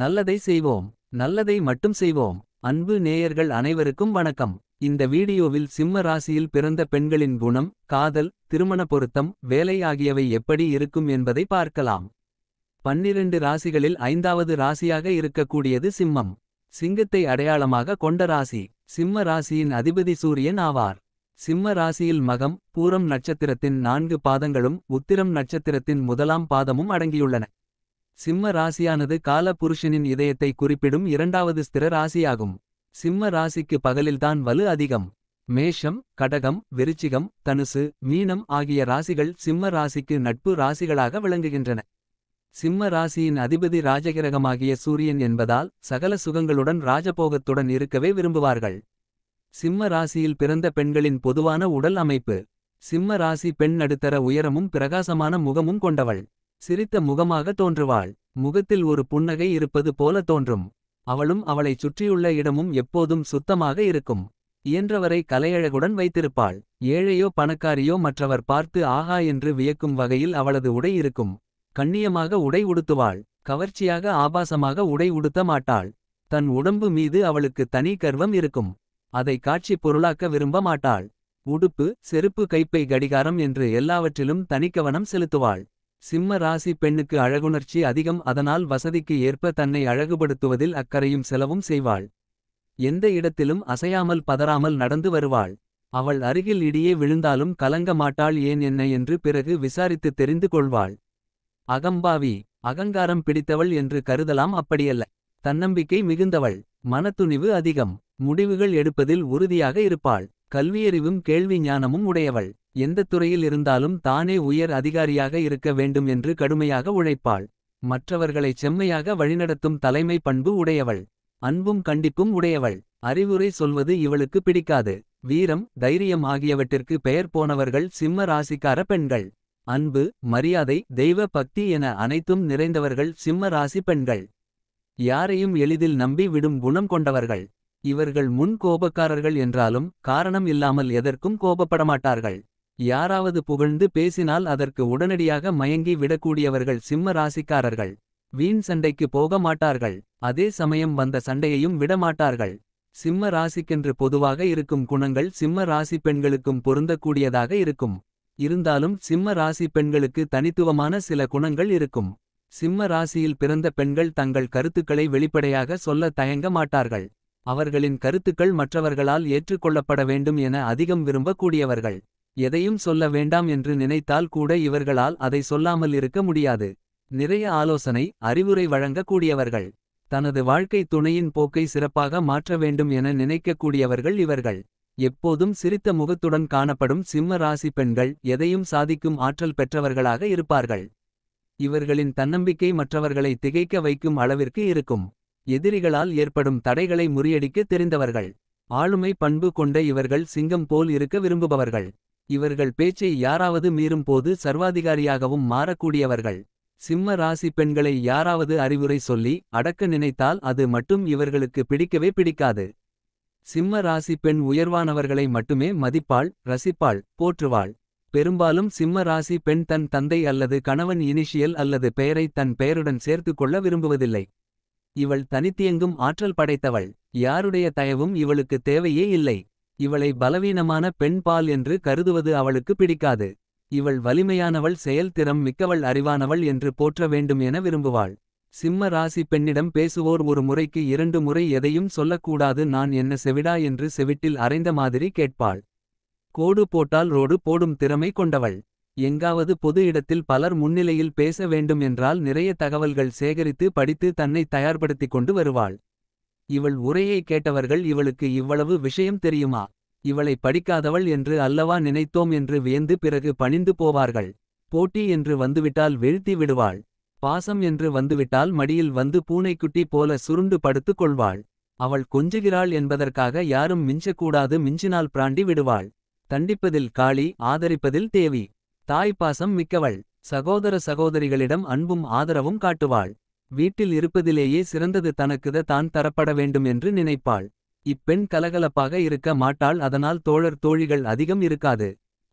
நல்லதை செய்வோம் நல்லதை மட்டும் செய்வோம் அன்பு நேயர்கள் அனைவருக்கும் வணக்கம் இந்த வீடியோவில் சிம்ம ராசியில் பிறந்த பெண்களின் குணம் காதல் திருமண பொருத்தம் வேலை ஆகியவை எப்படி இருக்கும் என்பதை பார்க்கலாம் பன்னிரண்டு ராசிகளில் ஐந்தாவது ராசியாக இருக்கக்கூடியது சிம்மம் சிங்கத்தை அடையாளமாக கொண்ட ராசி சிம்ம ராசியின் அதிபதி சூரியன் ஆவார் சிம்ம ராசியில் மகம் பூரம் நட்சத்திரத்தின் நான்கு பாதங்களும் உத்திரம் நட்சத்திரத்தின் முதலாம் பாதமும் அடங்கியுள்ளன சிம்ம ராசியானது கால புருஷனின் இதயத்தை குறிப்பிடும் இரண்டாவது ஸ்திர ராசியாகும் சிம்ம ராசிக்கு பகலில்தான் வலு அதிகம் மேஷம் கடகம் விருச்சிகம் தனுசு மீனம் ஆகிய ராசிகள் சிம்ம ராசிக்கு நட்பு ராசிகளாக விளங்குகின்றன சிம்ம ராசியின் அதிபதி ராஜகிரகமாகிய சூரியன் என்பதால் சகல சுகங்களுடன் ராஜபோகத்துடன் இருக்கவே விரும்புவார்கள் சிம்ம ராசியில் பிறந்த பெண்களின் பொதுவான உடல் அமைப்பு சிம்ம ராசி பெண் நடுத்தர உயரமும் பிரகாசமான முகமும் கொண்டவள் சிரித்த முகமாக தோன்றுவாள் முகத்தில் ஒரு புன்னகை இருப்பது போல தோன்றும் அவளும் அவளைச் சுற்றியுள்ள இடமும் எப்போதும் சுத்தமாக இருக்கும் இயன்றவரை கலையழகுடன் வைத்திருப்பாள் ஏழையோ பணக்காரியோ மற்றவர் பார்த்து ஆஹா என்று வியக்கும் வகையில் அவளது உடை இருக்கும் கண்ணியமாக உடை உடுத்துவாள் கவர்ச்சியாக ஆபாசமாக உடை உடுத்த மாட்டாள் தன் உடம்பு மீது அவளுக்கு தனி கர்வம் இருக்கும் அதை காட்சி பொருளாக்க விரும்ப மாட்டாள் உடுப்பு செருப்பு கைப்பை கடிகாரம் என்று எல்லாவற்றிலும் தனிக்கவனம் செலுத்துவாள் சிம்ம ராசி பெண்ணுக்கு அழகுணர்ச்சி அதிகம் அதனால் வசதிக்கு ஏற்ப தன்னை அழகுபடுத்துவதில் அக்கறையும் செலவும் செய்வாள் எந்த இடத்திலும் அசையாமல் பதறாமல் நடந்து வருவாள் அவள் அருகில் இடியே விழுந்தாலும் கலங்க மாட்டாள் ஏன் என்ன என்று பிறகு விசாரித்து தெரிந்து கொள்வாள் அகம்பாவி அகங்காரம் பிடித்தவள் என்று கருதலாம் அப்படியல்ல தன்னம்பிக்கை மிகுந்தவள் மனத்துணிவு அதிகம் முடிவுகள் எடுப்பதில் உறுதியாக இருப்பாள் கல்வியறிவும் கேள்வி ஞானமும் உடையவள் எந்த துறையில் இருந்தாலும் தானே உயர் அதிகாரியாக இருக்க வேண்டும் என்று கடுமையாக உழைப்பாள் மற்றவர்களை செம்மையாக வழிநடத்தும் தலைமை பண்பு உடையவள் அன்பும் கண்டிப்பும் உடையவள் அறிவுரை சொல்வது இவளுக்கு பிடிக்காது வீரம் தைரியம் ஆகியவற்றிற்கு பெயர் போனவர்கள் சிம்ம ராசிக்கார பெண்கள் அன்பு மரியாதை தெய்வ பக்தி என அனைத்தும் நிறைந்தவர்கள் சிம்ம ராசி பெண்கள் யாரையும் எளிதில் நம்பி விடும் குணம் கொண்டவர்கள் இவர்கள் முன் கோபக்காரர்கள் என்றாலும் காரணம் இல்லாமல் எதற்கும் கோபப்படமாட்டார்கள் யாராவது புகழ்ந்து பேசினால் அதற்கு உடனடியாக மயங்கி விடக்கூடியவர்கள் சிம்ம ராசிக்காரர்கள் வீண் சண்டைக்கு போக மாட்டார்கள் அதே சமயம் வந்த சண்டையையும் விடமாட்டார்கள் சிம்ம ராசிக்கென்று பொதுவாக இருக்கும் குணங்கள் சிம்ம ராசி பெண்களுக்கும் பொருந்தக்கூடியதாக இருக்கும் இருந்தாலும் சிம்ம ராசி பெண்களுக்கு தனித்துவமான சில குணங்கள் இருக்கும் சிம்ம ராசியில் பிறந்த பெண்கள் தங்கள் கருத்துக்களை வெளிப்படையாக சொல்ல தயங்க மாட்டார்கள் அவர்களின் கருத்துக்கள் மற்றவர்களால் ஏற்றுக்கொள்ளப்பட வேண்டும் என அதிகம் விரும்பக்கூடியவர்கள் எதையும் சொல்ல வேண்டாம் என்று நினைத்தால் கூட இவர்களால் அதை சொல்லாமல் இருக்க முடியாது நிறைய ஆலோசனை அறிவுரை வழங்கக்கூடியவர்கள் தனது வாழ்க்கை துணையின் போக்கை சிறப்பாக மாற்ற வேண்டும் என நினைக்கக்கூடியவர்கள் இவர்கள் எப்போதும் சிரித்த முகத்துடன் காணப்படும் சிம்ம ராசி பெண்கள் எதையும் சாதிக்கும் ஆற்றல் பெற்றவர்களாக இருப்பார்கள் இவர்களின் தன்னம்பிக்கை மற்றவர்களை திகைக்க வைக்கும் அளவிற்கு இருக்கும் எதிரிகளால் ஏற்படும் தடைகளை முறியடிக்க தெரிந்தவர்கள் ஆளுமை பண்பு கொண்ட இவர்கள் சிங்கம் போல் இருக்க விரும்புபவர்கள் இவர்கள் பேச்சை யாராவது மீறும் போது சர்வாதிகாரியாகவும் மாறக்கூடியவர்கள் சிம்ம ராசி பெண்களை யாராவது அறிவுரை சொல்லி அடக்க நினைத்தால் அது மட்டும் இவர்களுக்கு பிடிக்கவே பிடிக்காது சிம்ம ராசி பெண் உயர்வானவர்களை மட்டுமே மதிப்பாள் ரசிப்பாள் போற்றுவாள் பெரும்பாலும் சிம்ம ராசி பெண் தன் தந்தை அல்லது கணவன் இனிஷியல் அல்லது பெயரை தன் பெயருடன் சேர்த்து கொள்ள விரும்புவதில்லை இவள் தனித்தியங்கும் ஆற்றல் படைத்தவள் யாருடைய தயவும் இவளுக்கு தேவையே இல்லை இவளை பலவீனமான பெண் பால் என்று கருதுவது அவளுக்கு பிடிக்காது இவள் வலிமையானவள் செயல்திறம் மிக்கவள் அறிவானவள் என்று போற்ற வேண்டும் என விரும்புவாள் சிம்ம ராசி பெண்ணிடம் பேசுவோர் ஒரு முறைக்கு இரண்டு முறை எதையும் சொல்லக்கூடாது நான் என்ன செவிடா என்று செவிட்டில் அரைந்த மாதிரி கேட்பாள் கோடு போட்டால் ரோடு போடும் திறமை கொண்டவள் எங்காவது பொது இடத்தில் பலர் முன்னிலையில் பேச வேண்டும் என்றால் நிறைய தகவல்கள் சேகரித்து படித்து தன்னை தயார்படுத்திக் கொண்டு வருவாள் இவள் உரையை கேட்டவர்கள் இவளுக்கு இவ்வளவு விஷயம் தெரியுமா இவளை படிக்காதவள் என்று அல்லவா நினைத்தோம் என்று வியந்து பிறகு பணிந்து போவார்கள் போட்டி என்று வந்துவிட்டால் வீழ்த்தி விடுவாள் பாசம் என்று வந்துவிட்டால் மடியில் வந்து பூனைக்குட்டி போல சுருண்டு படுத்துக் கொள்வாள் அவள் கொஞ்சுகிறாள் என்பதற்காக யாரும் மிஞ்சக்கூடாது மிஞ்சினால் பிராண்டி விடுவாள் தண்டிப்பதில் காளி ஆதரிப்பதில் தேவி தாய்ப்பாசம் பாசம் மிக்கவள் சகோதர சகோதரிகளிடம் அன்பும் ஆதரவும் காட்டுவாள் வீட்டில் இருப்பதிலேயே சிறந்தது தனக்குத தான் தரப்பட வேண்டும் என்று நினைப்பாள் இப்பெண் கலகலப்பாக இருக்க மாட்டாள் அதனால் தோழர் தோழிகள் அதிகம் இருக்காது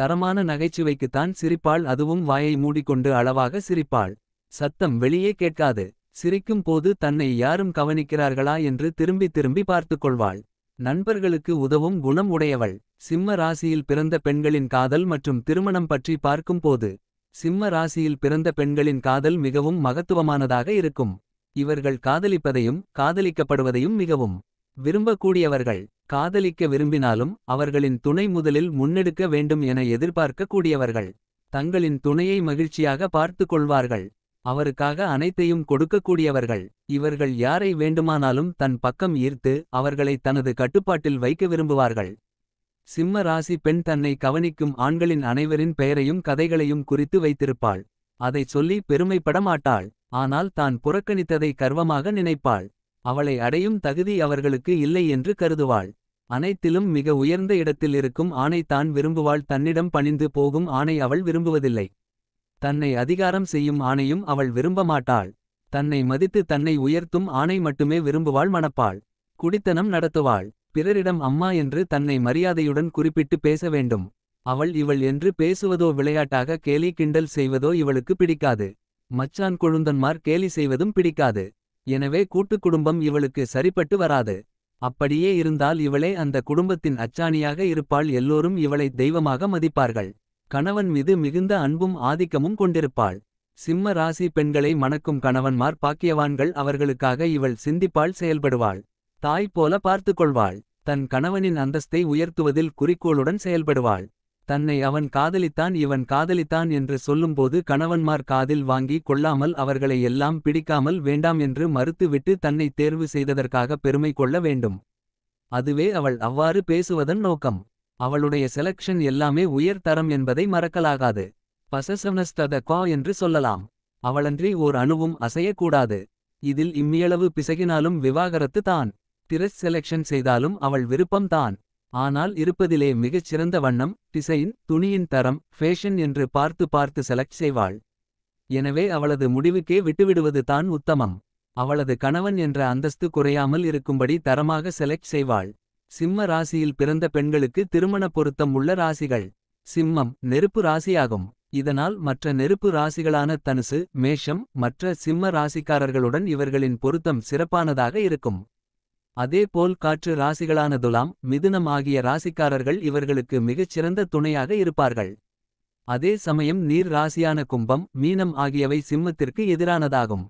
தரமான நகைச்சுவைக்குத்தான் சிரிப்பாள் அதுவும் வாயை மூடிக்கொண்டு அளவாக சிரிப்பாள் சத்தம் வெளியே கேட்காது சிரிக்கும் போது தன்னை யாரும் கவனிக்கிறார்களா என்று திரும்பி திரும்பி கொள்வாள் நண்பர்களுக்கு உதவும் குணம் உடையவள் சிம்ம ராசியில் பிறந்த பெண்களின் காதல் மற்றும் திருமணம் பற்றி பார்க்கும்போது சிம்ம ராசியில் பிறந்த பெண்களின் காதல் மிகவும் மகத்துவமானதாக இருக்கும் இவர்கள் காதலிப்பதையும் காதலிக்கப்படுவதையும் மிகவும் விரும்பக்கூடியவர்கள் காதலிக்க விரும்பினாலும் அவர்களின் துணை முதலில் முன்னெடுக்க வேண்டும் என எதிர்பார்க்கக்கூடியவர்கள் தங்களின் துணையை மகிழ்ச்சியாக பார்த்து கொள்வார்கள் அவருக்காக அனைத்தையும் கொடுக்கக்கூடியவர்கள் இவர்கள் யாரை வேண்டுமானாலும் தன் பக்கம் ஈர்த்து அவர்களை தனது கட்டுப்பாட்டில் வைக்க விரும்புவார்கள் சிம்ம ராசி பெண் தன்னை கவனிக்கும் ஆண்களின் அனைவரின் பெயரையும் கதைகளையும் குறித்து வைத்திருப்பாள் அதைச் சொல்லி பெருமைப்பட மாட்டாள் ஆனால் தான் புறக்கணித்ததை கர்வமாக நினைப்பாள் அவளை அடையும் தகுதி அவர்களுக்கு இல்லை என்று கருதுவாள் அனைத்திலும் மிக உயர்ந்த இடத்தில் இருக்கும் ஆணை தான் விரும்புவாள் தன்னிடம் பணிந்து போகும் ஆணை அவள் விரும்புவதில்லை தன்னை அதிகாரம் செய்யும் ஆணையும் அவள் விரும்ப மாட்டாள் தன்னை மதித்து தன்னை உயர்த்தும் ஆணை மட்டுமே விரும்புவாள் மணப்பாள் குடித்தனம் நடத்துவாள் பிறரிடம் அம்மா என்று தன்னை மரியாதையுடன் குறிப்பிட்டு பேச வேண்டும் அவள் இவள் என்று பேசுவதோ விளையாட்டாக கேலி கிண்டல் செய்வதோ இவளுக்கு பிடிக்காது மச்சான் கொழுந்தன்மார் கேலி செய்வதும் பிடிக்காது எனவே கூட்டுக் குடும்பம் இவளுக்கு சரிப்பட்டு வராது அப்படியே இருந்தால் இவளே அந்த குடும்பத்தின் அச்சாணியாக இருப்பாள் எல்லோரும் இவளை தெய்வமாக மதிப்பார்கள் கணவன் மீது மிகுந்த அன்பும் ஆதிக்கமும் கொண்டிருப்பாள் சிம்ம ராசி பெண்களை மணக்கும் கணவன்மார் பாக்கியவான்கள் அவர்களுக்காக இவள் சிந்திப்பாள் செயல்படுவாள் தாய் போல பார்த்து கொள்வாள் தன் கணவனின் அந்தஸ்தை உயர்த்துவதில் குறிக்கோளுடன் செயல்படுவாள் தன்னை அவன் காதலித்தான் இவன் காதலித்தான் என்று சொல்லும்போது கணவன்மார் காதில் வாங்கி கொள்ளாமல் அவர்களை எல்லாம் பிடிக்காமல் வேண்டாம் என்று மறுத்துவிட்டு தன்னை தேர்வு செய்ததற்காக பெருமை கொள்ள வேண்டும் அதுவே அவள் அவ்வாறு பேசுவதன் நோக்கம் அவளுடைய செலக்ஷன் எல்லாமே உயர் தரம் என்பதை மறக்கலாகாது பசசவனஸ்தத கா என்று சொல்லலாம் அவளன்றி ஓர் அணுவும் அசையக்கூடாது இதில் இம்மியளவு பிசகினாலும் விவாகரத்து தான் டிரெஸ் செலெக்ஷன் செய்தாலும் அவள் விருப்பம்தான் ஆனால் இருப்பதிலே மிகச் சிறந்த வண்ணம் டிசைன் துணியின் தரம் ஃபேஷன் என்று பார்த்து பார்த்து செலக்ட் செய்வாள் எனவே அவளது முடிவுக்கே விட்டுவிடுவது தான் உத்தமம் அவளது கணவன் என்ற அந்தஸ்து குறையாமல் இருக்கும்படி தரமாக செலக்ட் செய்வாள் சிம்ம ராசியில் பிறந்த பெண்களுக்கு திருமண பொருத்தம் உள்ள ராசிகள் சிம்மம் நெருப்பு ராசியாகும் இதனால் மற்ற நெருப்பு ராசிகளான தனுசு மேஷம் மற்ற சிம்ம ராசிக்காரர்களுடன் இவர்களின் பொருத்தம் சிறப்பானதாக இருக்கும் அதேபோல் காற்று ராசிகளானதுலாம் மிதுனம் ஆகிய ராசிக்காரர்கள் இவர்களுக்கு மிகச் சிறந்த துணையாக இருப்பார்கள் அதே சமயம் நீர் ராசியான கும்பம் மீனம் ஆகியவை சிம்மத்திற்கு எதிரானதாகும்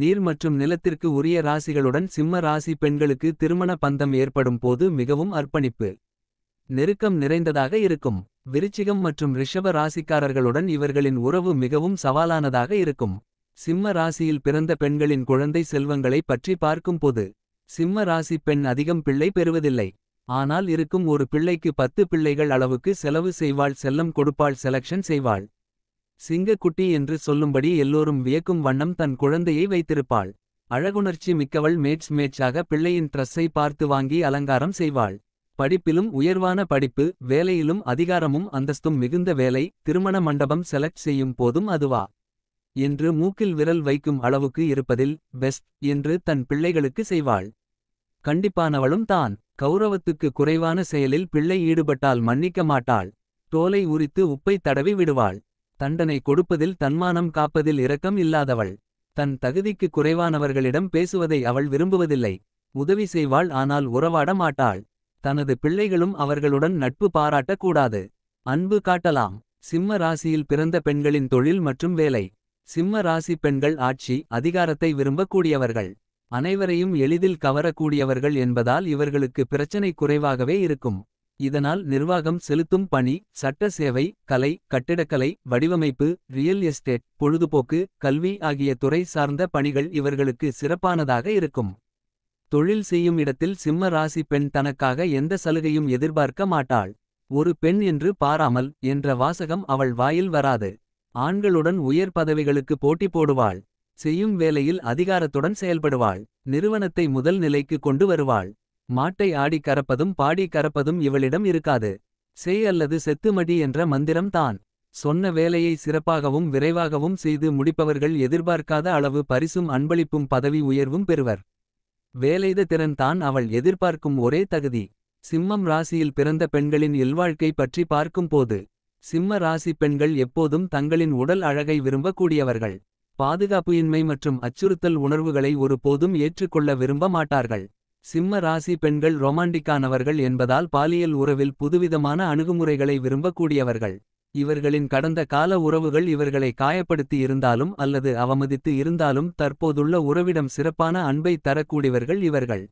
நீர் மற்றும் நிலத்திற்கு உரிய ராசிகளுடன் சிம்ம ராசி பெண்களுக்கு திருமண பந்தம் ஏற்படும் போது மிகவும் அர்ப்பணிப்பு நெருக்கம் நிறைந்ததாக இருக்கும் விருச்சிகம் மற்றும் ரிஷப ராசிக்காரர்களுடன் இவர்களின் உறவு மிகவும் சவாலானதாக இருக்கும் சிம்ம ராசியில் பிறந்த பெண்களின் குழந்தை செல்வங்களை பற்றி பார்க்கும்போது சிம்ம ராசி பெண் அதிகம் பிள்ளை பெறுவதில்லை ஆனால் இருக்கும் ஒரு பிள்ளைக்கு பத்து பிள்ளைகள் அளவுக்கு செலவு செய்வாள் செல்லம் கொடுப்பாள் செலக்ஷன் செய்வாள் சிங்கக்குட்டி என்று சொல்லும்படி எல்லோரும் வியக்கும் வண்ணம் தன் குழந்தையை வைத்திருப்பாள் அழகுணர்ச்சி மிக்கவள் மேட்ச் மேட்சாக பிள்ளையின் ட்ரெஸ்ஸை பார்த்து வாங்கி அலங்காரம் செய்வாள் படிப்பிலும் உயர்வான படிப்பு வேலையிலும் அதிகாரமும் அந்தஸ்தும் மிகுந்த வேலை திருமண மண்டபம் செலக்ட் செய்யும் போதும் அதுவா என்று மூக்கில் விரல் வைக்கும் அளவுக்கு இருப்பதில் பெஸ்ட் என்று தன் பிள்ளைகளுக்கு செய்வாள் கண்டிப்பானவளும் தான் கௌரவத்துக்கு குறைவான செயலில் பிள்ளை ஈடுபட்டால் மன்னிக்க மாட்டாள் தோலை உரித்து உப்பை தடவி விடுவாள் தண்டனை கொடுப்பதில் தன்மானம் காப்பதில் இரக்கம் இல்லாதவள் தன் தகுதிக்கு குறைவானவர்களிடம் பேசுவதை அவள் விரும்புவதில்லை உதவி செய்வாள் ஆனால் உறவாட மாட்டாள் தனது பிள்ளைகளும் அவர்களுடன் நட்பு பாராட்டக்கூடாது அன்பு காட்டலாம் சிம்ம ராசியில் பிறந்த பெண்களின் தொழில் மற்றும் வேலை சிம்ம ராசி பெண்கள் ஆட்சி அதிகாரத்தை விரும்பக்கூடியவர்கள் அனைவரையும் எளிதில் கவரக்கூடியவர்கள் என்பதால் இவர்களுக்கு பிரச்சனை குறைவாகவே இருக்கும் இதனால் நிர்வாகம் செலுத்தும் பணி சட்ட சேவை கலை கட்டிடக்கலை வடிவமைப்பு ரியல் எஸ்டேட் பொழுதுபோக்கு கல்வி ஆகிய துறை சார்ந்த பணிகள் இவர்களுக்கு சிறப்பானதாக இருக்கும் தொழில் செய்யும் இடத்தில் சிம்ம ராசி பெண் தனக்காக எந்த சலுகையும் எதிர்பார்க்க மாட்டாள் ஒரு பெண் என்று பாராமல் என்ற வாசகம் அவள் வாயில் வராது ஆண்களுடன் உயர் பதவிகளுக்கு போட்டி போடுவாள் செய்யும் வேலையில் அதிகாரத்துடன் செயல்படுவாள் நிறுவனத்தை முதல் நிலைக்கு கொண்டு வருவாள் மாட்டை ஆடி கறப்பதும் பாடி கறப்பதும் இவளிடம் இருக்காது செய் அல்லது செத்துமடி என்ற மந்திரம் தான் சொன்ன வேலையை சிறப்பாகவும் விரைவாகவும் செய்து முடிப்பவர்கள் எதிர்பார்க்காத அளவு பரிசும் அன்பளிப்பும் பதவி உயர்வும் பெறுவர் வேலைத திறன் தான் அவள் எதிர்பார்க்கும் ஒரே தகுதி சிம்மம் ராசியில் பிறந்த பெண்களின் இல்வாழ்க்கை பற்றி பார்க்கும்போது சிம்ம ராசி பெண்கள் எப்போதும் தங்களின் உடல் அழகை விரும்பக்கூடியவர்கள் பாதுகாப்பு இன்மை மற்றும் அச்சுறுத்தல் உணர்வுகளை ஒரு போதும் ஏற்றுக்கொள்ள விரும்ப மாட்டார்கள் சிம்ம ராசி பெண்கள் ரொமாண்டிக்கானவர்கள் என்பதால் பாலியல் உறவில் புதுவிதமான அணுகுமுறைகளை விரும்பக்கூடியவர்கள் இவர்களின் கடந்த கால உறவுகள் இவர்களை காயப்படுத்தி இருந்தாலும் அல்லது அவமதித்து இருந்தாலும் தற்போதுள்ள உறவிடம் சிறப்பான அன்பை தரக்கூடியவர்கள் இவர்கள்